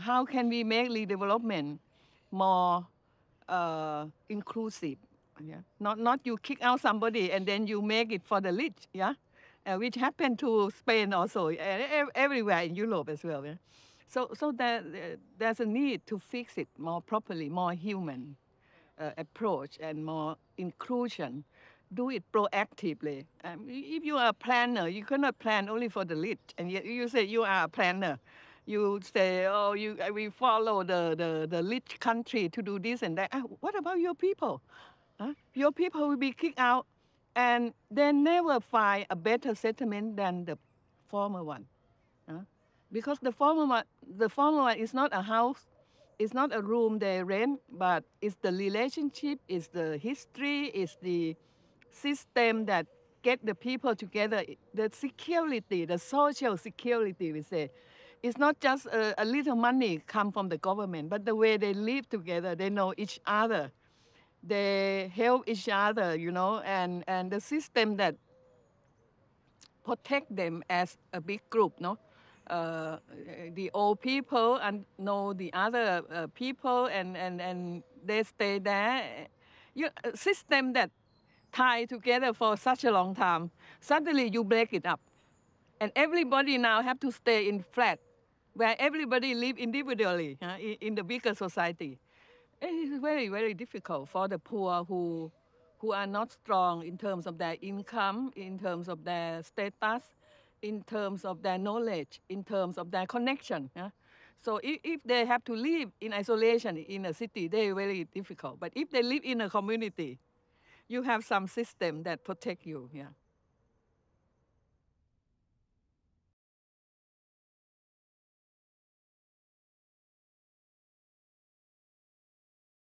how can we make redevelopment more uh, inclusive? Yeah, not not you kick out somebody and then you make it for the rich. Yeah, uh, which happened to Spain also, uh, everywhere in Europe as well. Yeah? So so there, there's a need to fix it more properly, more human uh, approach and more inclusion. Do it proactively. Um, if you are a planner, you cannot plan only for the rich, and yet you say you are a planner you say, oh, you, uh, we follow the, the, the rich country to do this and that. Ah, what about your people? Huh? Your people will be kicked out and they never find a better settlement than the former one. Huh? Because the former, one, the former one is not a house, it's not a room they rent, but it's the relationship, it's the history, it's the system that get the people together, the security, the social security, we say it's not just a, a, little money come from the government, but the way they live together, they know each other, they help each other, you know, and, and the system that protect them as a big group, no? Uh, the old people and know the other uh, people and, and, and they stay there. You, a system that tie together for such a long time, suddenly you break it up. And everybody now have to stay in flat where everybody live individually uh, in, in, the bigger society. It is very, very difficult for the poor who, who are not strong in terms of their income, in terms of their status, in terms of their knowledge, in terms of their connection. Uh. So if, if they have to live in isolation in a city, they're very difficult. But if they live in a community, you have some system that protect you. Yeah.